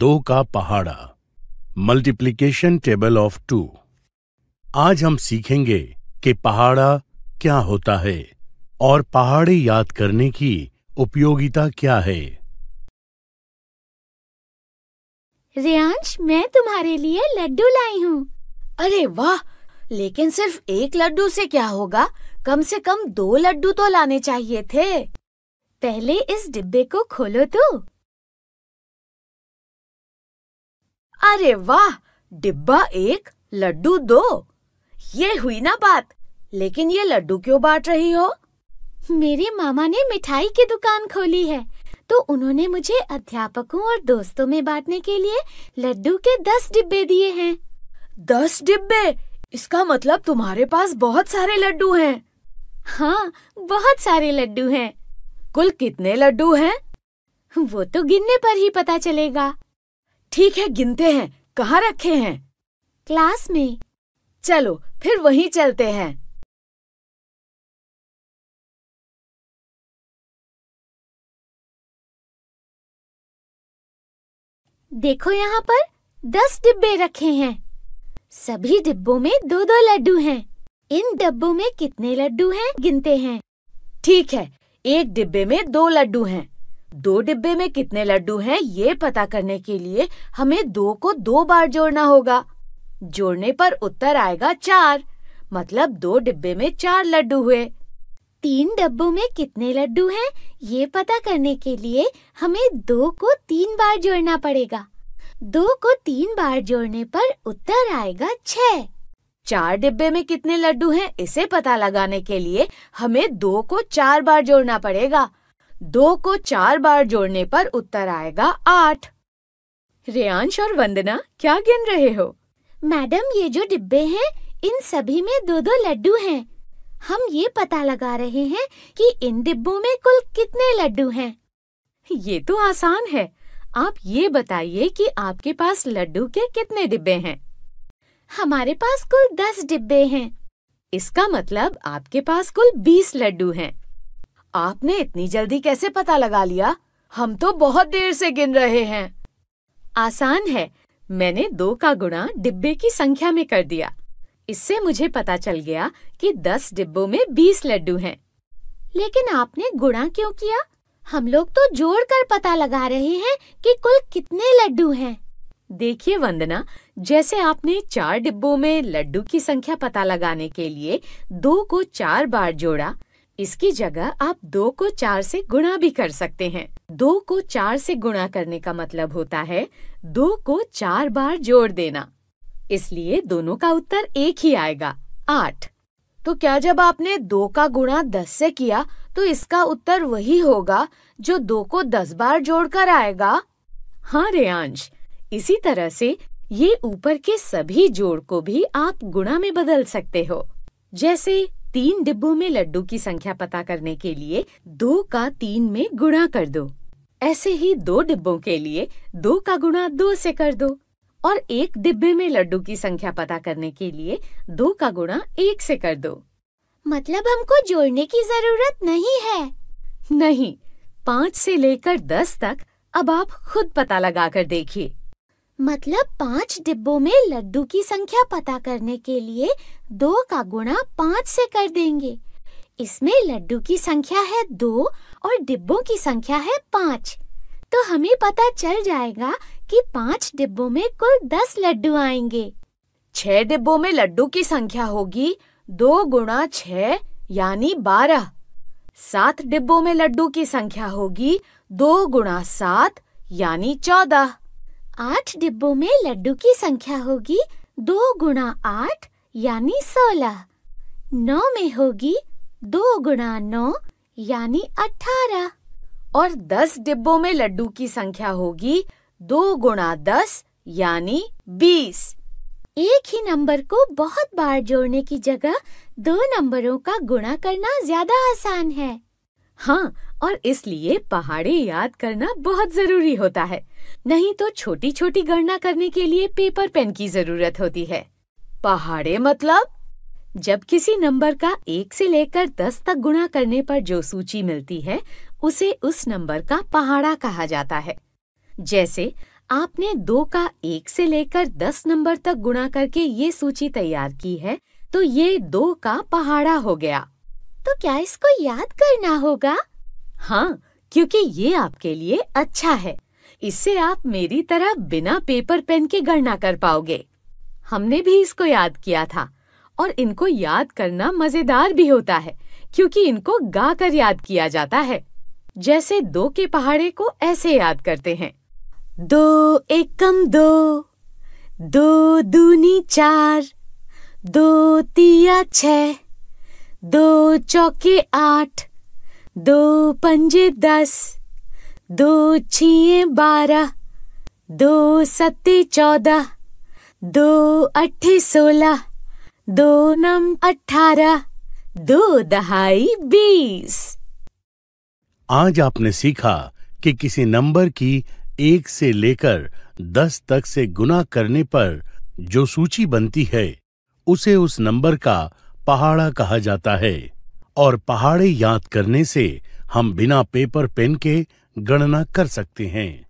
दो का पहाड़ा मल्टीप्लीकेशन टेबल ऑफ टू आज हम सीखेंगे कि पहाड़ा क्या होता है और पहाड़े याद करने की उपयोगिता क्या है रियांश मैं तुम्हारे लिए लड्डू लाई हूँ अरे वाह लेकिन सिर्फ एक लड्डू से क्या होगा कम से कम दो लड्डू तो लाने चाहिए थे पहले इस डिब्बे को खोलो तो अरे वाह डिब्बा एक लड्डू दो ये हुई ना बात लेकिन ये लड्डू क्यों बांट रही हो मेरे मामा ने मिठाई की दुकान खोली है तो उन्होंने मुझे अध्यापकों और दोस्तों में बांटने के लिए लड्डू के दस डिब्बे दिए हैं दस डिब्बे इसका मतलब तुम्हारे पास बहुत सारे लड्डू हैं। हाँ बहुत सारे लड्डू हैं। कुल कितने लड्डू हैं? वो तो गिनने पर ही पता चलेगा ठीक है गिनते हैं कहाँ रखे हैं क्लास में चलो फिर वहीं चलते हैं देखो यहाँ पर दस डिब्बे रखे हैं सभी डिब्बों में दो दो लड्डू हैं। इन डिब्बों में कितने लड्डू हैं गिनते हैं ठीक है एक डिब्बे में दो लड्डू हैं दो डिब्बे में कितने लड्डू हैं ये पता करने के लिए हमें दो को दो बार जोड़ना होगा जोड़ने पर उत्तर आएगा चार मतलब दो डिब्बे में चार लड्डू हुए तीन डब्बों में कितने लड्डू हैं ये पता करने के लिए हमें दो को तीन बार जोड़ना पड़ेगा दो को तीन बार जोड़ने पर उत्तर आएगा छः चार डिब्बे में कितने लड्डू हैं इसे पता लगाने के लिए हमें दो को चार बार जोड़ना पड़ेगा दो को चार बार जोड़ने पर उत्तर आएगा आठ रेयांश और वंदना क्या गिन रहे हो मैडम ये जो डिब्बे हैं इन सभी में दो दो लड्डू हैं। हम ये पता लगा रहे हैं कि इन डिब्बों में कुल कितने लड्डू हैं। ये तो आसान है आप ये बताइए कि आपके पास लड्डू के कितने डिब्बे हैं हमारे पास कुल दस डिब्बे हैं इसका मतलब आपके पास कुल बीस लड्डू हैं आपने इतनी जल्दी कैसे पता लगा लिया हम तो बहुत देर से गिन रहे हैं आसान है मैंने दो का गुणा डिब्बे की संख्या में कर दिया इससे मुझे पता चल गया कि दस डिब्बों में बीस लड्डू हैं। लेकिन आपने गुणा क्यों किया हम लोग तो जोड़ कर पता लगा रहे हैं कि कुल कितने लड्डू हैं। देखिए वंदना जैसे आपने चार डिब्बों में लड्डू की संख्या पता लगाने के लिए दो को चार बार जोड़ा इसकी जगह आप दो को चार से गुणा भी कर सकते हैं दो को चार से गुणा करने का मतलब होता है दो को चार बार जोड़ देना इसलिए दोनों का उत्तर एक ही आएगा आठ तो क्या जब आपने दो का गुणा दस से किया तो इसका उत्तर वही होगा जो दो को दस बार जोड़कर आएगा हाँ रेयांश इसी तरह से ये ऊपर के सभी जोड़ को भी आप गुणा में बदल सकते हो जैसे तीन डिब्बों में लड्डू की संख्या पता करने के लिए दो का तीन में गुणा कर दो ऐसे ही दो डिब्बों के लिए दो का गुणा दो से कर दो और एक डिब्बे में लड्डू की संख्या पता करने के लिए दो का गुणा एक से कर दो मतलब हमको जोड़ने की जरूरत नहीं है नहीं पाँच से लेकर दस तक अब आप खुद पता लगा कर देखिए मतलब पाँच डिब्बों में लड्डू की संख्या पता करने के लिए दो का गुणा पाँच से कर देंगे इसमें लड्डू की संख्या है दो और डिब्बों की संख्या है पाँच तो हमें पता चल जाएगा कि पाँच डिब्बों में कुल दस लड्डू आएंगे छह डिब्बों में लड्डू की संख्या होगी दो गुणा छह यानी बारह सात डिब्बों में लड्डू की संख्या होगी दो गुणा सात यानी चौदह आठ डिब्बों में लड्डू की संख्या होगी दो गुणा आठ यानी सोलह नौ में होगी दो गुणा नौ यानी अठारह और दस डिब्बों में लड्डू की संख्या होगी दो गुणा दस यानी बीस एक ही नंबर को बहुत बार जोड़ने की जगह दो नंबरों का गुणा करना ज्यादा आसान है हाँ और इसलिए पहाड़े याद करना बहुत जरूरी होता है नहीं तो छोटी छोटी गणना करने के लिए पेपर पेन की जरूरत होती है पहाड़े मतलब जब किसी नंबर का एक से लेकर दस तक गुणा करने पर जो सूची मिलती है उसे उस नंबर का पहाड़ा कहा जाता है जैसे आपने दो का एक से लेकर दस नंबर तक गुणा करके ये सूची तैयार की है तो ये दो का पहाड़ा हो गया तो क्या इसको याद करना होगा हाँ क्योंकि ये आपके लिए अच्छा है इससे आप मेरी तरह बिना पेपर पेन के गणना कर पाओगे हमने भी इसको याद किया था और इनको याद करना मजेदार भी होता है क्योंकि इनको गा कर याद किया जाता है जैसे दो के पहाड़े को ऐसे याद करते हैं दो एकम दो दो दूनी चार दो तिया छ दो चौके आठ दो पंजे दस दो छे बारह दो सत्ते चौदह दो अठे सोलह दो नम अठारह दो दहाई बीस आज आपने सीखा कि किसी नंबर की एक से लेकर दस तक से गुना करने पर जो सूची बनती है उसे उस नंबर का पहाड़ा कहा जाता है और पहाड़े याद करने से हम बिना पेपर पेन के गणना कर सकते हैं